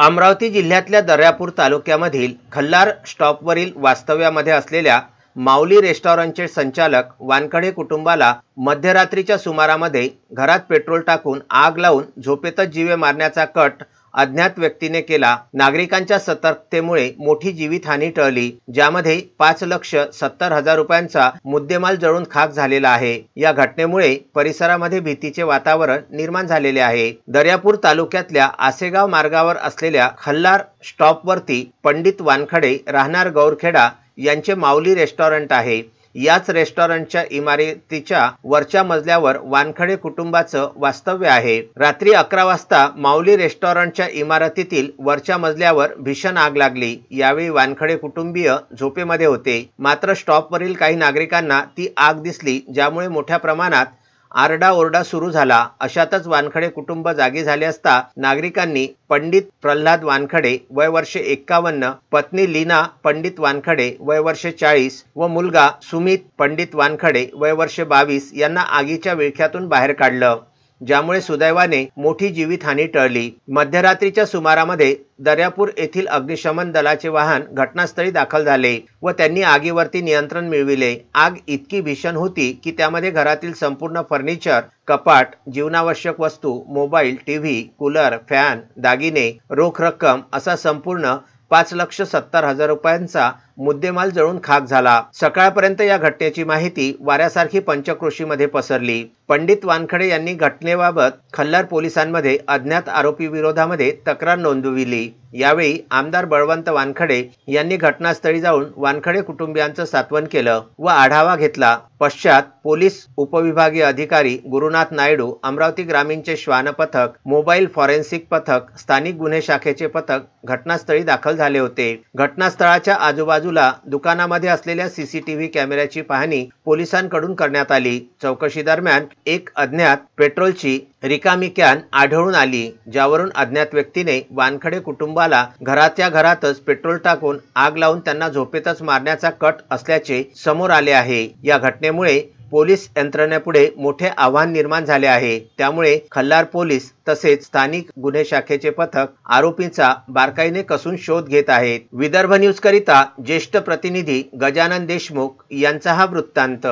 अमरावती जिल्ह्यातल्या दर्यापूर तालुक्यामधील खल्लार स्टॉपवरील वास्तव्यामध्ये असलेल्या माऊली रेस्टॉरंटचे संचालक वानखडे कुटुंबाला मध्यरात्रीच्या सुमारामध्ये घरात पेट्रोल टाकून आग लावून झोपेतच जीवे मारण्याचा कट अज्ञात व्यक्तीने केला नागरिकांच्या सतर्कतेमुळे मोठी जीवितहानी टळली ज्यामध्ये पाच लक्ष सत्तर हजार रुपयांचा मुद्देमाल जळून खाक झालेला आहे या घटनेमुळे परिसरामध्ये भीतीचे वातावरण निर्माण झालेले आहे दर्यापूर तालुक्यातल्या आसेगाव मार्गावर असलेल्या खल्लार स्टॉपवरती पंडित वानखडे राहणार गौरखेडा यांचे माऊली रेस्टॉरंट आहे याच रेस्टॉरंटच्या इमारतीच्या वरच्या मजल्यावर वानखडे कुटुंबाचं वास्तव्य आहे रात्री अकरा वाजता माऊली रेस्टॉरंटच्या इमारतीतील वरच्या मजल्यावर भीषण आग लागली यावेळी वानखडे कुटुंबीय झोपेमध्ये होते मात्र स्टॉपवरील काही नागरिकांना ती आग दिसली ज्यामुळे मोठ्या प्रमाणात ओरडा सुरू झाला अशातच वानखडे कुटुंब जागी झाले असता नागरिकांनी पंडित प्रल्हाद वानखडे वय वर्षे एक्कावन्न पत्नी लीना पंडित वानखडे वय वर्षे चाळीस व मुलगा सुमित पंडित वानखडे वय वर्षे बावीस यांना आगीच्या विळख्यातून बाहेर काढलं ज्यामुळे सुदैवाने मोठी जीवितहानी टळली मध्यरात्रीच्या सुमारामध्ये दर्यापूर येथील अग्निशमन दलाचे वाहन घटनास्थळी दाखल झाले व त्यांनी आगीवरती नियंत्रण मिळविले आग इतकी भीषण होती की त्यामध्ये घरातील संपूर्ण फर्निचर कपाट जीवनावश्यक वस्तू मोबाईल टीव्ही कूलर फॅन दागिने रोख रक्कम असा संपूर्ण पाच लक्ष सत्तर हजार रुपयांचा मुद्देमाल जळून खाक झाला सकाळपर्यंत या घटनेची माहिती वाऱ्यासारखी पंचक्रोशीमध्ये पसरली पंडित वानखडे यांनी घटनेबाबत खल्लार पोलिसांमध्ये अज्ञात आरोपी विरोधामध्ये तक्रार नोंदविली यावेळी आमदार बळवंत वानखडे यांनी घटनास्थळी जाऊन वानखडे कुटुंबियांचं सात्वन केलं व आढावा घेतला पश्चात पोलीस उपविभागीय अधिकारी गुरुनाथ नायडू अमरावती ग्रामीणचे श्वान पथक मोबाईल फॉरेन्सिक पथक स्थानिक गुन्हे शाखेचे पथक घटनास्थळी दाखल झाले होते घटनास्थळाच्या आजूबाजू बाजूला दुकानामध्ये असलेल्या सीसीटीव्ही कॅमेऱ्याची पाहणी पोलिसांकडून करण्यात आली चौकशी दरम्यान एक अज्ञात पेट्रोलची रिकामी कॅन आढळून आली ज्यावरून अज्ञात व्यक्तीने वानखडे कुटुंबाला घरातल्या घरातच पेट्रोल टाकून आग लावून त्यांना झोपेतच मारण्याचा कट असल्याचे समोर आले आहे या घटनेमुळे पोलीस यंत्रणेपुढे मोठे आव्हान निर्माण झाले आहे त्यामुळे खल्लार पोलीस तसेच स्थानिक गुन्हे शाखेचे पथक आरोपींचा बारकाईने कसून शोध घेत आहेत विदर्भ न्यूज करिता ज्येष्ठ प्रतिनिधी गजानन देशमुख यांचा हा वृत्तांत